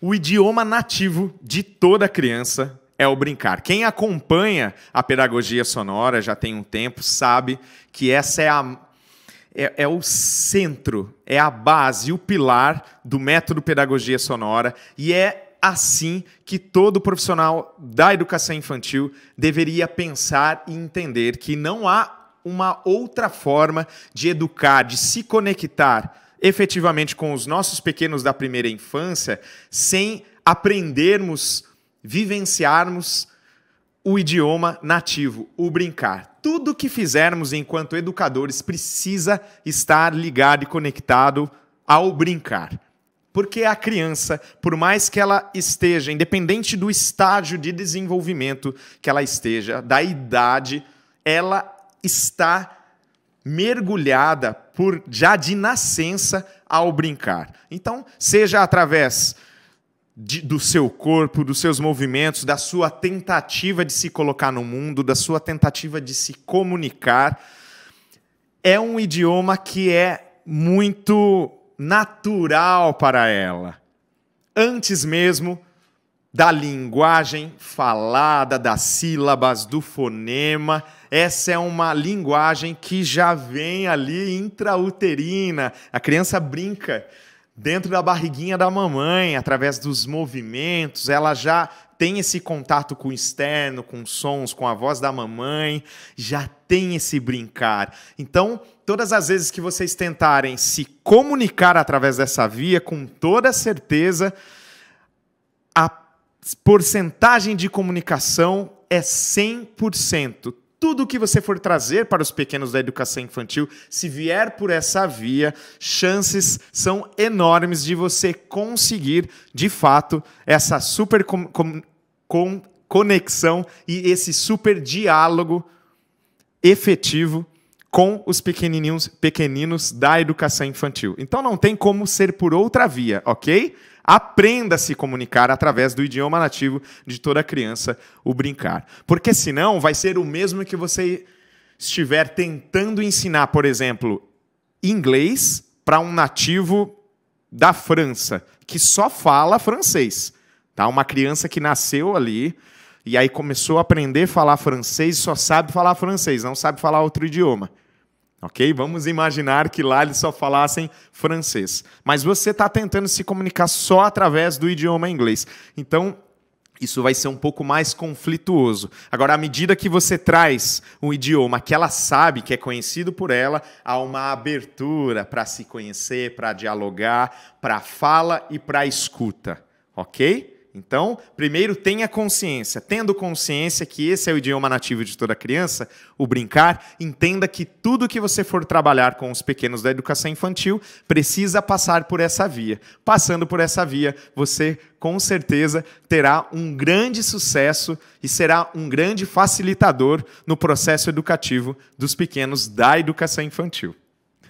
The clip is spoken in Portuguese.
O idioma nativo de toda criança é o brincar. Quem acompanha a pedagogia sonora já tem um tempo sabe que essa é a é, é, o centro, é a base, o pilar do método pedagogia sonora e é assim que todo profissional da educação infantil deveria pensar e entender que não há uma outra forma de educar, de se conectar efetivamente com os nossos pequenos da primeira infância sem aprendermos, vivenciarmos o idioma nativo, o brincar. Tudo que fizermos enquanto educadores precisa estar ligado e conectado ao brincar. Porque a criança, por mais que ela esteja, independente do estágio de desenvolvimento que ela esteja, da idade, ela está mergulhada por já de nascença ao brincar. Então, seja através de, do seu corpo, dos seus movimentos, da sua tentativa de se colocar no mundo, da sua tentativa de se comunicar, é um idioma que é muito natural para ela. Antes mesmo da linguagem falada, das sílabas, do fonema. Essa é uma linguagem que já vem ali intrauterina. A criança brinca dentro da barriguinha da mamãe, através dos movimentos, ela já tem esse contato com o externo, com sons, com a voz da mamãe, já tem esse brincar. Então, todas as vezes que vocês tentarem se comunicar através dessa via, com toda certeza, porcentagem de comunicação é 100%. Tudo que você for trazer para os pequenos da educação infantil, se vier por essa via, chances são enormes de você conseguir, de fato, essa super com, com, conexão e esse super diálogo efetivo com os pequenininhos, pequeninos da educação infantil. Então não tem como ser por outra via, ok? Aprenda a se comunicar através do idioma nativo de toda criança, o brincar. Porque senão vai ser o mesmo que você estiver tentando ensinar, por exemplo, inglês para um nativo da França, que só fala francês. Tá? Uma criança que nasceu ali e aí começou a aprender a falar francês e só sabe falar francês, não sabe falar outro idioma ok? Vamos imaginar que lá eles só falassem francês. Mas você está tentando se comunicar só através do idioma inglês. Então, isso vai ser um pouco mais conflituoso. Agora, à medida que você traz um idioma que ela sabe, que é conhecido por ela, há uma abertura para se conhecer, para dialogar, para fala e para escuta, ok? Então, primeiro tenha consciência. Tendo consciência que esse é o idioma nativo de toda criança, o brincar, entenda que tudo que você for trabalhar com os pequenos da educação infantil precisa passar por essa via. Passando por essa via, você com certeza terá um grande sucesso e será um grande facilitador no processo educativo dos pequenos da educação infantil.